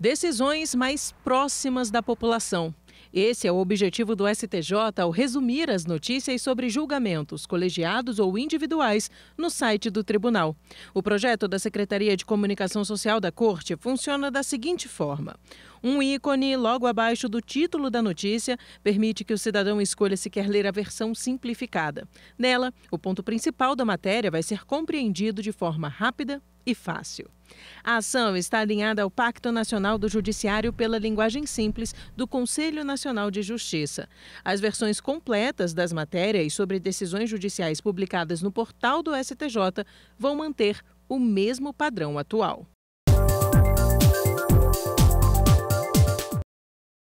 Decisões mais próximas da população. Esse é o objetivo do STJ ao resumir as notícias sobre julgamentos, colegiados ou individuais no site do tribunal. O projeto da Secretaria de Comunicação Social da Corte funciona da seguinte forma: um ícone logo abaixo do título da notícia permite que o cidadão escolha se quer ler a versão simplificada. Nela, o ponto principal da matéria vai ser compreendido de forma rápida e fácil. A ação está alinhada ao Pacto Nacional do Judiciário pela Linguagem Simples do Conselho Nacional de Justiça. As versões completas das matérias sobre decisões judiciais publicadas no portal do STJ vão manter o mesmo padrão atual.